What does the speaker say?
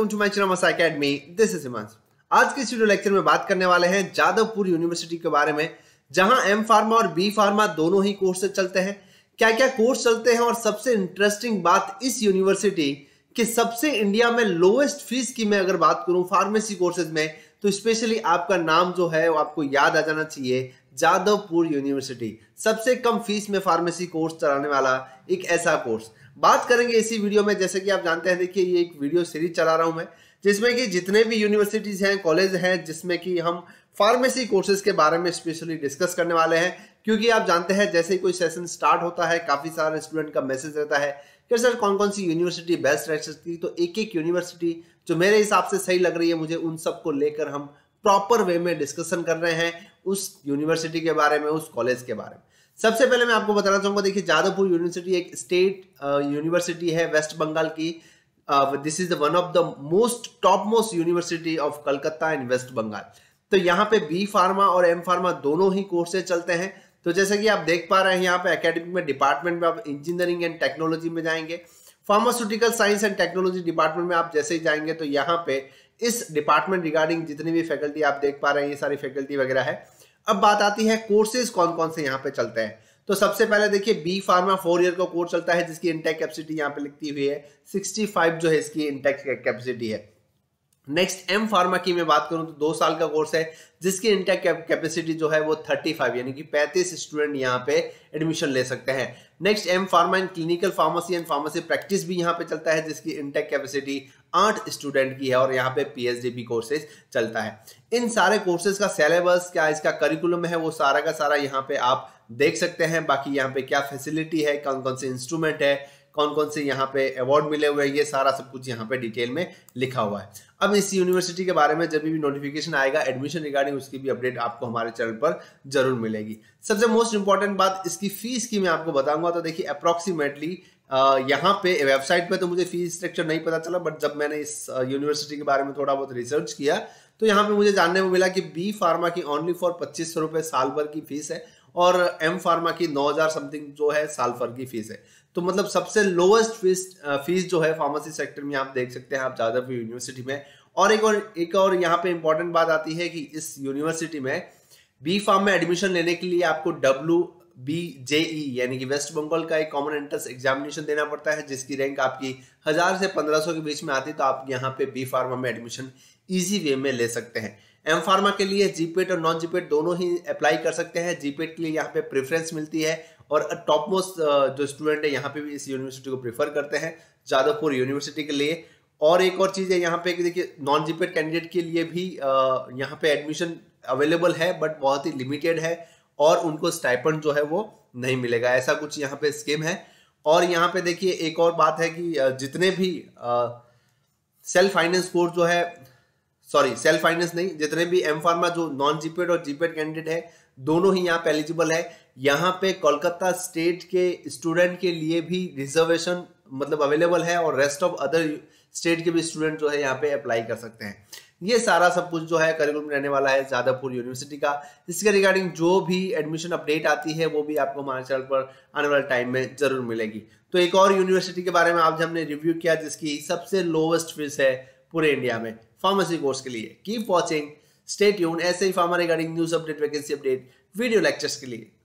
welcome to my channel Masa academy this is Himansh आज के इस वीडियो लेक्चर में बात करने वाले हैं जादवपुर यूनिवर्सिटी के बारे में जहां एम फार्मा और बी फार्मा दोनों ही कोर्सेज चलते हैं क्या क्या कोर्स चलते हैं और सबसे इंटरेस्टिंग बात इस यूनिवर्सिटी कि सबसे इंडिया में लोएस्ट फीस की मैं अगर बात करूं फार्मेसी कोर्सेज में तो स्पेशली आपका नाम जो है वो आपको याद आ जाना चाहिए जादवपुर यूनिवर्सिटी सबसे कम फीस में फार्मेसी कोर्स चलाने वाला एक ऐसा कोर्स बात करेंगे इसी वीडियो में जैसे कि आप जानते हैं देखिए ये एक वीडियो सीरीज चला रहा हूं मैं जिसमें कि जितने भी यूनिवर्सिटीज़ हैं कॉलेज हैं जिसमें कि हम फार्मेसी कोर्सेज के बारे में स्पेशली डिस्कस करने वाले हैं क्योंकि आप जानते हैं जैसे ही कोई सेशन स्टार्ट होता है काफ़ी सारे स्टूडेंट का मैसेज रहता है कि सर कौन कौन सी यूनिवर्सिटी बेस्ट रह सकती है तो एक एक यूनिवर्सिटी जो मेरे हिसाब से सही लग रही है मुझे उन सबको लेकर हम प्रॉपर वे में डिस्कशन कर रहे हैं उस यूनिवर्सिटी के बारे में उस कॉलेज के बारे में सबसे पहले मैं आपको बताना चाहूंगा देखिए जादवपुर यूनिवर्सिटी एक स्टेट यूनिवर्सिटी है वेस्ट बंगाल की this is one of the most top most university of Calcutta and West Bengal तो यहाँ पे बी फार्मा और एम फार्मा दोनों ही कोर्सेज चलते हैं तो जैसे कि आप देख पा रहे हैं यहाँ पे अकेडमिक में डिपार्टमेंट में आप इंजीनियरिंग एंड टेक्नोलॉजी में जाएंगे pharmaceutical science and technology department में आप जैसे ही जाएंगे तो यहाँ पे इस डिपार्टमेंट रिगार्डिंग जितनी भी फैकल्टी आप देख पा रहे हैं ये सारी फैकल्टी वगैरह है अब बात आती है कोर्सेज कौन कौन से यहाँ पे चलते हैं तो सबसे पहले देखिए बी फार्मा फोर ईयर का कोर्स चलता है जिसकी इंटेक कैपेसिटी यहाँ पे लिखती हुई है फाइव जो है इसकी इंटेक कैपेसिटी है नेक्स्ट एम फार्मा की मैं बात करूं तो दो साल का कोर्स है जिसकी इंटेक कैपेसिटी जो है वो 35 यानी कि 35 स्टूडेंट यहाँ पे एडमिशन ले सकते हैं next M pharma and clinical pharmacy and pharmacy practice भी यहाँ पे चलता है जिसकी इंटेक कैपेसिटी आठ स्टूडेंट की है और यहाँ पे पी भी कोर्सेज चलता है इन सारे कोर्सेज का सिलेबस क्या इसका करिकुलम है वो सारा का सारा यहाँ पे आप देख सकते हैं बाकी यहाँ पे क्या फैसिलिटी है कौन कौन से इंस्ट्रूमेंट है कौन कौन से यहाँ पे अवार्ड मिले हुए हैं ये सारा सब कुछ यहाँ पे डिटेल में लिखा हुआ है अब इस यूनिवर्सिटी के बारे में जब भी नोटिफिकेशन आएगा एडमिशन रिगार्डिंग उसकी भी अपडेट आपको हमारे चैनल पर जरूर मिलेगी सबसे मोस्ट इंपॉर्टेंट बात इसकी फीस की मैं आपको बताऊंगा तो देखिए अप्रॉक्सीमेटली यहाँ पे वेबसाइट पे तो मुझे फीस स्ट्रक्चर नहीं पता चला बट जब मैंने इस यूनिवर्सिटी के बारे में थोड़ा बहुत रिसर्च किया तो यहाँ पे मुझे जानने में मिला कि बी फार्मा की ओनली फॉर पच्चीस सौ रुपए साल भर की फीस है और एम फार्मा की नौ हजार समथिंग जो है साल भर की फीस है तो मतलब सबसे लोवेस्ट फीस फीस जो है फार्मेसी सेक्टर में आप देख सकते हैं आप जादवपुर यूनिवर्सिटी में और एक और एक और यहाँ पे इंपॉर्टेंट बात आती है कि इस यूनिवर्सिटी में बी फार्म में एडमिशन लेने के लिए आपको डब्ल्यू बी जेई यानी कि वेस्ट बंगाल का एक कॉमन एंट्रेंस एग्जामिनेशन देना पड़ता है जिसकी रैंक आपकी हजार से पंद्रह सौ के बीच में आती है तो आप यहाँ पे बी फार्मा में एडमिशन ईजी वे में ले सकते हैं एम फार्मा के लिए जीपेट और नॉन जीपेट दोनों ही अप्लाई कर सकते हैं जीपेट के लिए यहाँ पे प्रेफरेंस मिलती है और टॉप मोस्ट uh, जो स्टूडेंट है यहाँ पे भी इस यूनिवर्सिटी को प्रेफर करते हैं जादवपुर यूनिवर्सिटी के लिए और एक और चीज़ है यहाँ पे कि देखिए नॉन जीपेड कैंडिडेट के लिए भी uh, यहाँ पे एडमिशन अवेलेबल है बट बहुत ही लिमिटेड है और उनको स्टाइपेंड जो है वो नहीं मिलेगा ऐसा कुछ यहाँ पे स्कीम है और यहाँ पे देखिए एक और बात है कि uh, जितने भी सेल्फ फाइनेंस कोर्स जो है सॉरी सेल्फ फाइनेंस नहीं जितने भी एम फार्मा जो नॉन जीपेड और जीपेड कैंडिडेट है दोनों ही यहाँ पे एलिजिबल है यहाँ पे कोलकाता स्टेट के स्टूडेंट के लिए भी रिजर्वेशन मतलब अवेलेबल है और रेस्ट ऑफ अदर स्टेट के भी स्टूडेंट जो है यहाँ पे अप्लाई कर सकते हैं ये सारा सब कुछ जो है करिकुलम रहने वाला है जादवपुर यूनिवर्सिटी का इसके रिगार्डिंग जो भी एडमिशन अपडेट आती है वो भी आपको हमारे चैनल पर आने वाले टाइम में जरूर मिलेगी तो एक और यूनिवर्सिटी के बारे में आज हमने रिव्यू किया जिसकी सबसे लोवेस्ट फीस है पूरे इंडिया में फार्मेसी कोर्स के लिए कीप वॉचिंग स्टेट ट्यून ऐसे ही pharma regarding news update vacancy update video lectures के लिए